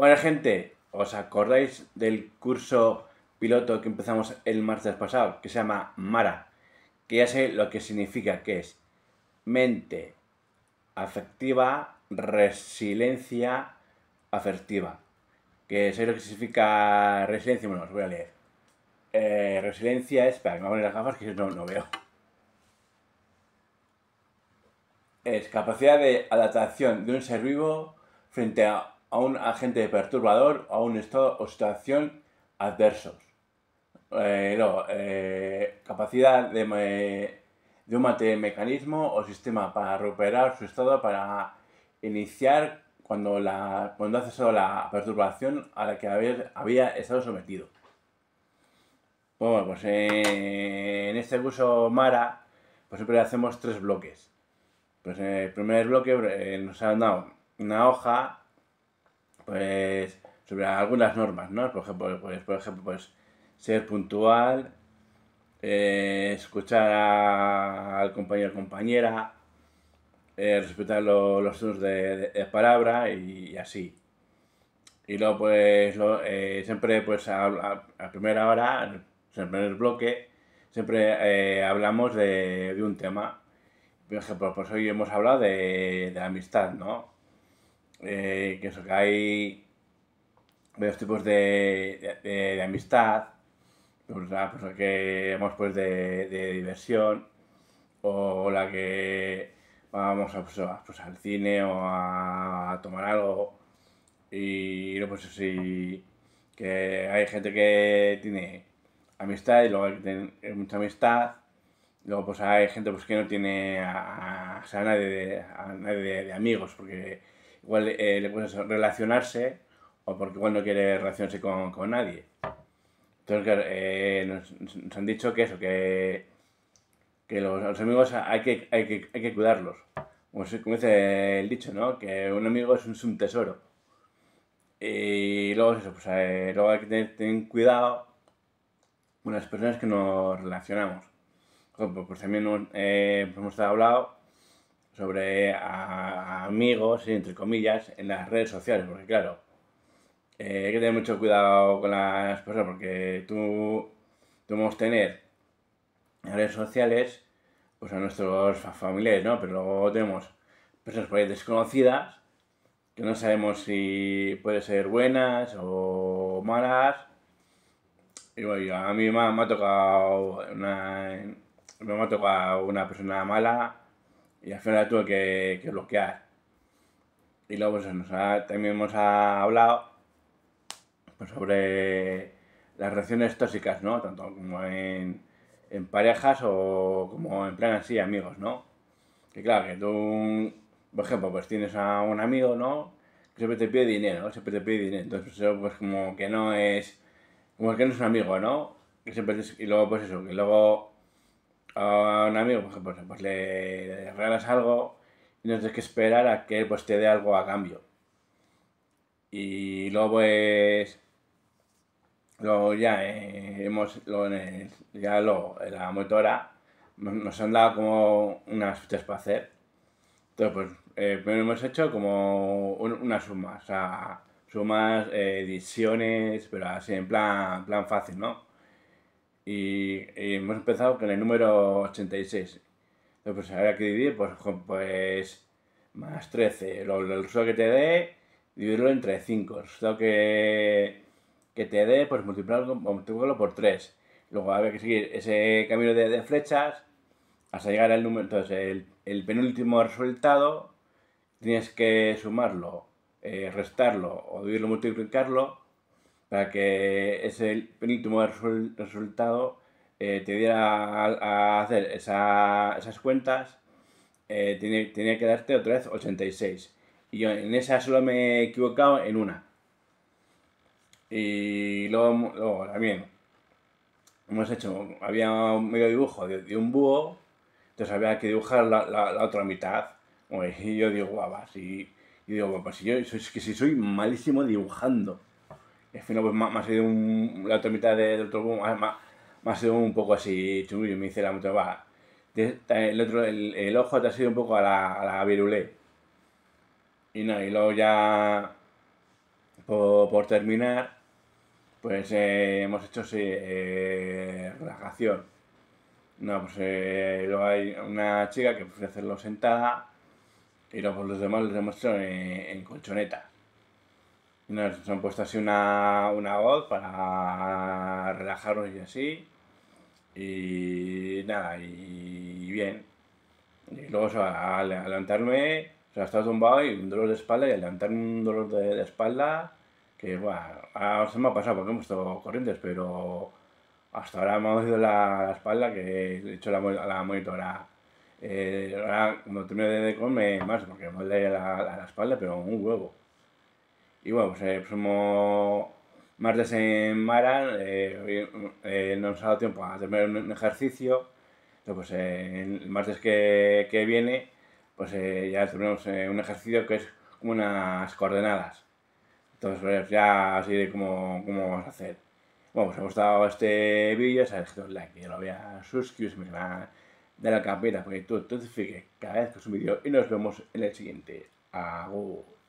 Bueno, gente, ¿os acordáis del curso piloto que empezamos el martes pasado, que se llama Mara? Que ya sé lo que significa, que es mente afectiva, resiliencia afectiva. Que es lo que significa resiliencia, bueno, os voy a leer. Eh, resiliencia es, espera, me voy a poner las gafas que no, no veo. Es capacidad de adaptación de un ser vivo frente a a un agente perturbador o a un estado o situación adversos. Eh, eh, capacidad de, de un mecanismo o sistema para recuperar su estado para iniciar cuando, la, cuando ha la perturbación a la que había, estado sometido. Bueno, pues en este curso Mara, pues siempre hacemos tres bloques. Pues en el primer bloque eh, nos han dado una hoja pues, sobre algunas normas, ¿no? Por ejemplo, pues, por ejemplo, pues ser puntual, eh, escuchar al compañero o compañera, eh, respetar los turnos de, palabra y, así. Y luego, pues, eh, siempre, pues, a, a, primera hora, en el pues, primer bloque, siempre hablamos de, un tema. Por ejemplo, pues hoy hemos hablado de, amistad, ¿no? eh, que hay varios tipos de, de, amistad, pues la que vamos pues de, diversión, o la que vamos a, pues, pues al cine o a, tomar algo, y no pues así, que hay gente que tiene amistad y luego hay que tener mucha amistad, Luego, pues hay gente pues, que no tiene a, a, nadie, de, nadie de, amigos, porque igual eh, le puedes relacionarse o porque igual no quiere relacionarse con, nadie. Entonces, eh, nos, han dicho que eso, que, que los, amigos hay que, hay que, cuidarlos. Como, dice el dicho, ¿no? Que un amigo es un, tesoro. Y luego eso, pues, eh, luego hay que tener, cuidado con las personas que nos relacionamos. Pues, pues también hemos eh, pues hablado sobre ah, amigos, entre comillas, en las redes sociales, porque claro, eh, hay que tener mucho cuidado con las personas, porque tú, tú podemos tener en redes sociales pues a nuestros familiares, ¿no? Pero luego tenemos personas por ahí desconocidas que no sabemos si pueden ser buenas o malas. Y bueno, a mí me ha, tocado una, me ha tocado una persona mala y al final tuve que, que, bloquear. Y luego pues, también hemos hablado pues, sobre las relaciones tóxicas, ¿no? Tanto como en, en parejas o como en plan así, amigos, ¿no? Que claro, que tú, por ejemplo, pues tienes a un amigo, ¿no? Que siempre te pide dinero, siempre te pide dinero. Entonces, pues, pues como que no es, como que no es un amigo, ¿no? y luego, pues eso, que luego a un amigo, pues, pues, pues le, regalas algo y no tienes que esperar a que él pues, te dé algo a cambio. Y luego pues... Luego ya eh, hemos... en ya luego la motora nos han dado como unas fichas para hacer. Entonces pues eh, hemos hecho como una suma, o sea, sumas, eh, ediciones, pero así en plan, plan fácil, ¿no? y hemos empezado con el número 86. Entonces, pues que dividir, pues, pues más 13. Lo, el resultado que te dé, dividirlo entre 5. El resultado que, que te dé, pues multiplicarlo, por 3. Luego habrá que seguir ese camino de, flechas hasta llegar al número. Entonces, el, penúltimo resultado tienes que sumarlo, eh, restarlo o dividirlo, multiplicarlo para que ese penúltimo resultado eh, te diera a, hacer esas cuentas, eh, tenía, que darte otra vez 86. Y yo en esa solo me he equivocado en una. Y luego, también hemos hecho, había medio dibujo de, un búho, entonces había que dibujar la, la, otra mitad. Y yo digo, guapas y digo, pues si yo, es que si soy malísimo dibujando. Al final pues más ha sido un, la otra mitad del otro más ah, ha sido un poco así y me hiciera la moto, el, otro, el, ojo te ha sido un poco a la, a la virulé. Y no, y luego ya por, por terminar, pues eh, hemos hecho sí, eh, relajación. No, pues eh, luego hay una chica que prefiere hacerlo sentada y luego pues, los demás los hemos hecho en colchoneta nos han puesto así una, una voz para relajarnos y así. Y nada, y bien. Y luego o al levantarme, o sea, estaba tumbado y un dolor de espalda, y al levantarme un dolor de, espalda, que bueno, ahora se me ha pasado porque hemos estado corrientes, pero hasta ahora me ha dolido la, espalda que he hecho la, la monitora. Eh, ahora, cuando termine de comer, más, porque me duele la, la espalda, pero un huevo. Y bueno, pues, somos martes en Mara eh, no nos ha dado tiempo a terminar un ejercicio, entonces pues, eh, el martes que, que viene pues eh, ya terminamos eh, un ejercicio que es como unas coordenadas. Entonces pues, ya así de cómo, vamos a hacer. Bueno, pues si os ha gustado este vídeo, sabéis que like, ya lo voy a suscribirme, a dar la campanita porque tú todo te notifique cada vez que subo un vídeo y nos vemos en el siguiente. Agur.